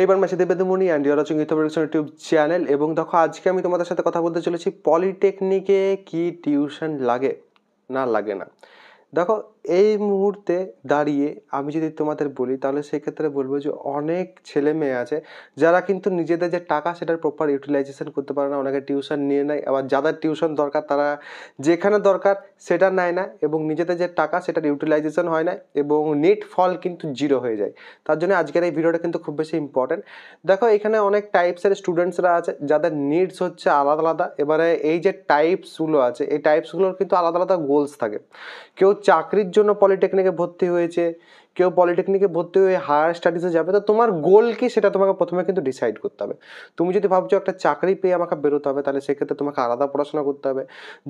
এই বার মাসে দেবেদমণি and you're watching youth YouTube channel এবং দেখো আজকে আমি তোমাদের সাথে কথা বলতে চলেছি পলিটেকনিকে কি টিউশন লাগে না লাগে না দেখো এই মুহূর্তে দাঁড়িয়ে আমি যদি তোমাদের বলি তাহলে সেক্ষেত্রে বলবো যে অনেক ছেলে মেয়ে আছে যারা কিন্তু নিজেদের যে টাকা সেটার প্রপার ইউটিলাইজেশন করতে পারে না অনেকে টিউশন নিয়ে নেয় আবার যাদের টিউশন দরকার তারা যেখানে দরকার সেটা নেয় না এবং নিজেদের যে টাকা সেটার ইউটিলাইজেশন হয় না এবং নেট ফল কিন্তু জিরো হয়ে যায় তার জন্য আজকের এই ভিডিওটা কিন্তু খুব বেশি ইম্পর্টেন্ট দেখো এখানে অনেক টাইপসের স্টুডেন্টসরা আছে যাদের নিডস হচ্ছে আলাদা আলাদা এবারে এই যে টাইপসগুলো আছে এই টাইপসগুলোর কিন্তু আলাদা আলাদা গোলস থাকে কেউ চাকরির জন্য পলিটেকনিকে ভর্তি হয়েছে কেউ পলিটেকনিকে ভর্তি হয়ে হায়ার স্টাডিজে যাবে তো তোমার গোল কি সেটা তোমাকে প্রথমে কিন্তু ডিসাইড করতে হবে তুমি যদি ভাবছো একটা চাকরি পেয়ে আমাকে বেরোতে হবে তাহলে সেক্ষেত্রে তোমাকে আলাদা পড়াশোনা করতে হবে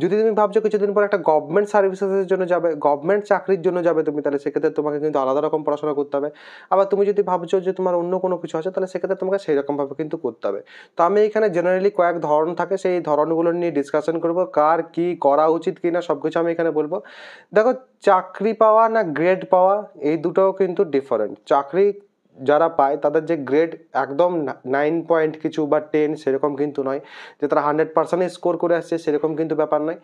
যদি তুমি ভাবছো কিছুদিন পর একটা গভর্নমেন্ট সার্ভিসেসের জন্য যাবে গভর্নমেন্ট চাকরির জন্য যাবে তুমি তাহলে সেক্ষেত্রে তোমাকে কিন্তু আলাদা রকম পড়াশোনা করতে হবে আবার তুমি যদি ভাবছো যে তোমার অন্য কোনো কিছু আছে তাহলে সেক্ষেত্রে তোমাকে সেই রকমভাবে কিন্তু করতে হবে তো আমি এখানে জেনারেলি কয়েক ধরন থাকে সেই ধরনগুলো নিয়ে ডিসকাশন করব কার কি করা উচিত কি না সব কিছু আমি এখানে বলবো দেখো চাকরি পাওয়া না গ্রেড পাওয়া এই দুটো দুটোও কিন্তু ডিফারেন্ট চাকরি যারা পায় তাদের যে গ্রেড একদম নাইন পয়েন্ট কিছু বা টেন সেরকম কিন্তু নয় যে তারা হান্ড্রেড পার্সেন্ট স্কোর করে আসছে সেরকম কিন্তু ব্যাপার নয়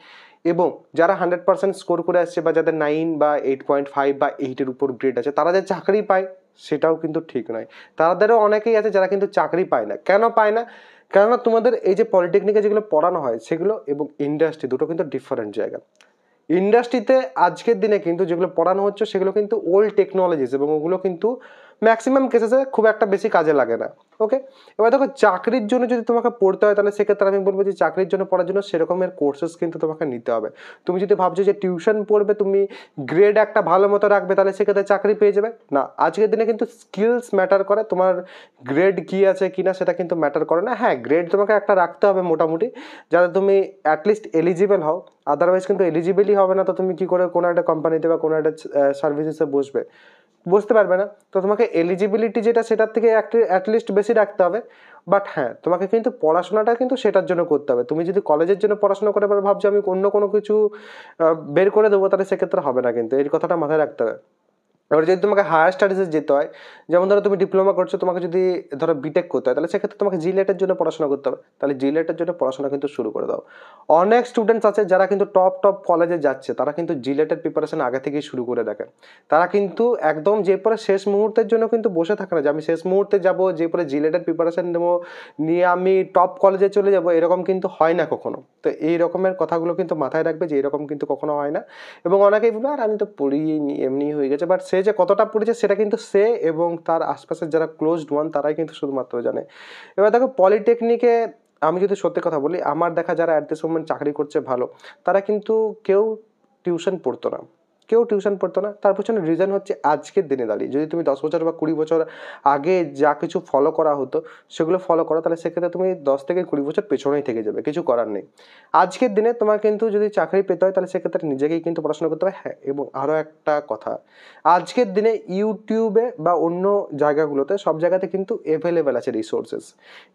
এবং যারা হান্ড্রেড পার্সেন্ট স্কোর করে আসছে বা যাদের নাইন বা এইট পয়েন্ট ফাইভ বা এইটের উপর গ্রেড আছে তারা যে চাকরি পায় সেটাও কিন্তু ঠিক নয় তাদেরও অনেকেই আছে যারা কিন্তু চাকরি পায় না কেন পায় না কেননা তোমাদের এই যে পলিটেকনিকে যেগুলো পড়ানো হয় সেগুলো এবং ইন্ডাস্ট্রি দুটো কিন্তু ডিফারেন্ট জায়গা ইন্ডাস্ট্রিতে আজকের দিনে কিন্তু যেগুলো পড়ানো হচ্ছে সেগুলো কিন্তু ওল্ড টেকনোলজিস এবং ওগুলো কিন্তু ম্যাক্সিমাম কেসেসে খুব একটা বেশি কাজে লাগে না ওকে এবার দেখো চাকরির জন্য যদি তোমাকে পড়তে হয় তাহলে সেক্ষেত্রে আমি বলবো যে চাকরির জন্য পড়ার জন্য সেরকমের কোর্সেস কিন্তু তোমাকে নিতে হবে তুমি যদি ভাবছো যে টিউশন পড়বে তুমি গ্রেড একটা ভালো মতো রাখবে তাহলে সেক্ষেত্রে চাকরি পেয়ে যাবে না আজকের দিনে কিন্তু স্কিলস ম্যাটার করে তোমার গ্রেড কী আছে কি না সেটা কিন্তু ম্যাটার করে না হ্যাঁ গ্রেড তোমাকে একটা রাখতে হবে মোটামুটি যাতে তুমি অ্যাটলিস্ট এলিজিবেল হও আদারওয়াইজ কিন্তু এলিজিবেলই হবে না তো তুমি কি করে কোনো একটা কোম্পানিতে বা কোনো একটা সার্ভিসেসে বসবে বুঝতে পারবে না তো তোমাকে এলিজিবিলিটি যেটা সেটার থেকে অ্যাটলিস্ট বেশি রাখতে হবে বাট হ্যাঁ তোমাকে কিন্তু পড়াশোনাটা কিন্তু সেটার জন্য করতে হবে তুমি যদি কলেজের জন্য পড়াশোনা করে ভাবছো আমি অন্য কোনো কিছু বের করে দেবো তাহলে সেক্ষেত্রে হবে না কিন্তু এই কথাটা মাথায় রাখতে হবে এবার যদি তোমাকে হায়ার স্টাডিজে যেতে হয় যেমন ধরো তুমি ডিপ্লোমা করছো তোমাকে যদি ধরো বিটেক করতে হয় তাহলে সেক্ষেত্রে তোমাকে জিলেটের জন্য পড়াশোনা করতে হবে তাহলে জিলেটের জন্য পড়াশোনা কিন্তু শুরু করে দাও অনেক স্টুডেন্টস আছে যারা কিন্তু টপ টপ কলেজে যাচ্ছে তারা কিন্তু জিলেটের প্রিপারেশন আগে থেকেই শুরু করে দেখে তারা কিন্তু একদম যে পরে শেষ মুহূর্তের জন্য কিন্তু বসে থাকে না যে আমি শেষ মুহূর্তে যাব যে পরে জিলেটের প্রিপারেশন নেব নিয়ে আমি টপ কলেজে চলে যাব এরকম কিন্তু হয় না কখনো তো এই রকমের কথাগুলো কিন্তু মাথায় রাখবে যে এরকম কিন্তু কখনো হয় না এবং অনেকেই বলবে আর আমি তো পড়িয়ে এমনি হয়ে গেছে বাট সে যে কতটা পড়েছে সেটা কিন্তু সে এবং তার আশপাশের যারা ক্লোজড ওয়ান তারাই কিন্তু শুধুমাত্র জানে এবার দেখো পলিটেকনিকে আমি যদি সত্যি কথা বলি আমার দেখা যারা অ্যাট দিস মোমেন্ট চাকরি করছে ভালো তারা কিন্তু কেউ টিউশন পড়তো না কেউ টিউশন পড়তো না তার পেছনে রিজন হচ্ছে আজকের দিনে দাঁড়িয়ে যদি তুমি দশ বছর বা কুড়ি বছর আগে যা কিছু ফলো করা হতো সেগুলো ফলো করো তাহলে সেক্ষেত্রে তুমি দশ থেকে কুড়ি বছর পেছনেই থেকে যাবে কিছু করার নেই আজকের দিনে তোমার কিন্তু যদি চাকরি পেতে হয় তাহলে সেক্ষেত্রে নিজেকেই কিন্তু পড়াশোনা করতে হবে হ্যাঁ এবং আরও একটা কথা আজকের দিনে ইউটিউবে বা অন্য জায়গাগুলোতে সব জায়গাতে কিন্তু অ্যাভেলেবেল আছে রিসোর্সেস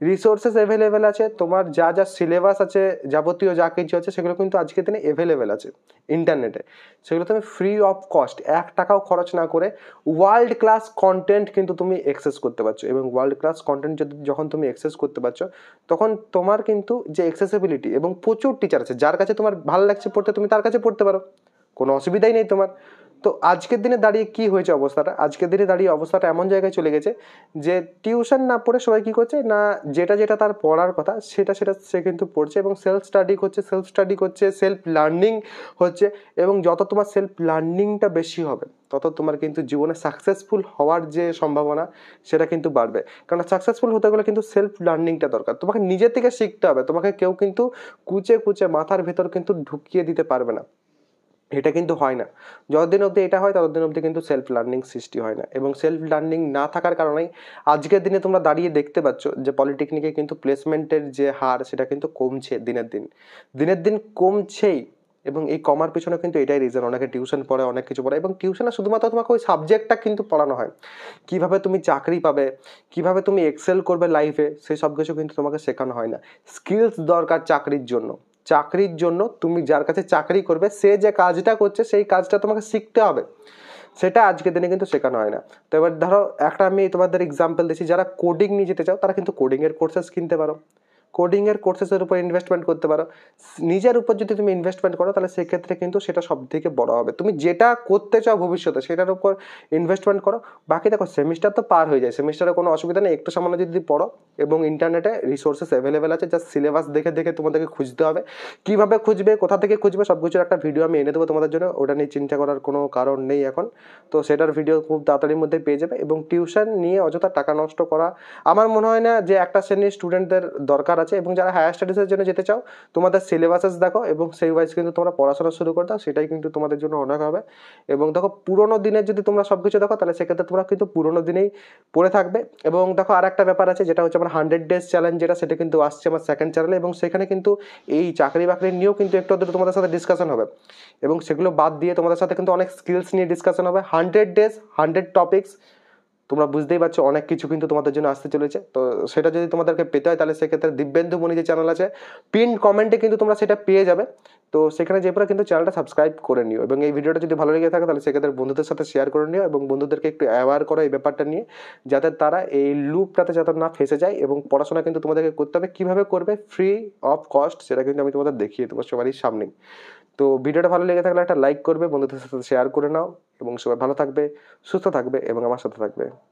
রিসোর্সেস অ্যাভেলেবেল আছে তোমার যা যা সিলেবাস আছে যাবতীয় যা কিছু আছে সেগুলো কিন্তু আজকের দিনে অ্যাভেলেবেল আছে ইন্টারনেটে সেগুলো তুমি ফ্রি ফ্রি অফ কস্ট এক টাকাও খরচ না করে ওয়ার্ল্ড ক্লাস কন্টেন্ট কিন্তু তুমি অ্যাক্সেস করতে পারছো এবং ওয়ার্ল্ড ক্লাস কন্টেন্ট যদি যখন তুমি এক্সেস করতে পারছো তখন তোমার কিন্তু যে অ্যাক্সেসিবিলিটি এবং প্রচুর টিচার আছে যার কাছে তোমার ভালো লাগছে পড়তে তুমি তার কাছে পড়তে পারো কোনো অসুবিধাই নেই তোমার তো আজকের দিনে দাঁড়িয়ে কি হয়েছে অবস্থাটা আজকের দিনে দাঁড়িয়ে অবস্থাটা এমন জায়গায় চলে গেছে যে টিউশন না পড়ে সবাই কী করছে না যেটা যেটা তার পড়ার কথা সেটা সেটা সে কিন্তু পড়ছে এবং সেলফ স্টাডি করছে সেলফ স্টাডি করছে সেলফ লার্নিং হচ্ছে এবং যত তোমার সেলফ লার্নিংটা বেশি হবে তত তোমার কিন্তু জীবনে সাকসেসফুল হওয়ার যে সম্ভাবনা সেটা কিন্তু বাড়বে কারণ সাকসেসফুল হতে গেলে কিন্তু সেলফ লার্নিংটা দরকার তোমাকে নিজে থেকে শিখতে হবে তোমাকে কেউ কিন্তু কুচে কুচে মাথার ভেতর কিন্তু ঢুকিয়ে দিতে পারবে না এটা কিন্তু হয় না যতদিন অবধি এটা হয় ততদিন অবধি কিন্তু সেলফ লার্নিং সৃষ্টি হয় না এবং সেলফ লার্নিং না থাকার কারণেই আজকের দিনে তোমরা দাঁড়িয়ে দেখতে পাচ্ছ যে পলিটেকনিকে কিন্তু প্লেসমেন্টের যে হার সেটা কিন্তু কমছে দিনের দিন দিনের দিন কমছেই এবং এই কমার পিছনে কিন্তু এটাই রিজন অনেকে টিউশন পড়ে অনেক কিছু পড়ে এবং টিউশনে শুধুমাত্র তোমাকে ওই সাবজেক্টটা কিন্তু পড়ানো হয় কিভাবে তুমি চাকরি পাবে কিভাবে তুমি এক্সেল করবে লাইফে সেই সব কিছু কিন্তু তোমাকে শেখানো হয় না স্কিলস দরকার চাকরির জন্য চাকরির জন্য তুমি যার কাছে চাকরি করবে সে যে কাজটা করছে সেই কাজটা তোমাকে শিখতে হবে সেটা আজকের দিনে কিন্তু শেখানো হয় না তো এবার ধরো একটা আমি তোমাদের এক্সাম্পল দিচ্ছি যারা কোডিং নিয়ে যেতে চাও তারা কিন্তু কোডিংয়ের কোর্সেস কিনতে পারো কোডিংয়ের কোর্সেসের উপর ইনভেস্টমেন্ট করতে পারো নিজের উপর যদি তুমি ইনভেস্টমেন্ট করো তাহলে সেক্ষেত্রে কিন্তু সেটা সব থেকে বড়ো হবে তুমি যেটা করতে চাও ভবিষ্যতে সেটার উপর ইনভেস্টমেন্ট করো বাকি দেখো সেমিস্টার তো পার হয়ে যায় সেমিস্টারে কোনো অসুবিধা নেই একটু সামান্য যদি পড়ো এবং ইন্টারনেটে রিসোর্সেস অ্যাভেলেবেল আছে যা সিলেবাস দেখে দেখে তোমাদেরকে খুঁজতে হবে কীভাবে খুঁজবে কোথা থেকে খুঁজবে সব কিছুর একটা ভিডিও আমি এনে দেবো তোমাদের জন্য ওটা নিয়ে চিন্তা করার কোনো কারণ নেই এখন তো সেটার ভিডিও খুব তাড়াতাড়ির মধ্যে পেয়ে যাবে এবং টিউশন নিয়ে অযথা টাকা নষ্ট করা আমার মনে হয় না যে একটা শ্রেণীর স্টুডেন্টদের দরকার আছে এবং যারা হায়ার স্টাডিজের জন্য যেতে চাও তোমাদের সিলেবাসেস দেখো এবং সেই ওয়াইজ কিন্তু তোমরা পড়াশোনা শুরু করে দাও সেটাই কিন্তু তোমাদের জন্য অনেক হবে এবং দেখো পুরোনো দিনের যদি তোমরা সব কিছু দেখো তাহলে সেক্ষেত্রে তোমরা কিন্তু পুরোনো দিনেই পড়ে থাকবে এবং দেখো আর একটা ব্যাপার আছে যেটা হচ্ছে আমার হান্ড্রেড ডেজ চ্যালেঞ্জ যেটা সেটা কিন্তু আসছে আমার সেকেন্ড চ্যানেলে এবং সেখানে কিন্তু এই চাকরি বাকরি নিয়েও কিন্তু একটু তোমাদের সাথে ডিসকাশন হবে এবং সেগুলো বাদ দিয়ে তোমাদের সাথে কিন্তু অনেক স্কিলস নিয়ে ডিসকাশন হবে হান্ড্রেড ডেজ হান্ড্রেড টপিক্স তোমরা বুঝতেই পারছো অনেক কিছু কিন্তু তোমাদের জন্য আসতে চলেছে তো সেটা যদি তোমাদেরকে পেতে হয় তাহলে সেক্ষেত্রে দিব্যেন্দু মণি যে চ্যানেল আছে পিন কমেন্টে কিন্তু তোমরা সেটা পেয়ে যাবে তো সেখানে যে পরে কিন্তু চ্যানেলটা সাবস্ক্রাইব করে নিও এবং এই ভিডিওটা যদি ভালো লেগে থাকে তাহলে সেক্ষেত্রে বন্ধুদের সাথে শেয়ার করে নিও এবং বন্ধুদেরকে একটু অ্যাওয়ার করো এই ব্যাপারটা নিয়ে যাতে তারা এই লুপটাতে যাতে না ফেসে যায় এবং পড়াশোনা কিন্তু তোমাদেরকে করতে হবে কীভাবে করবে ফ্রি অফ কস্ট সেটা কিন্তু আমি তোমাদের দেখিয়ে দেবো সবারই সামনেই তো ভিডিওটা ভালো লেগে থাকলে একটা লাইক করবে বন্ধুদের সাথে শেয়ার করে নাও এবং সবাই ভালো থাকবে সুস্থ থাকবে এবং আমার সাথে থাকবে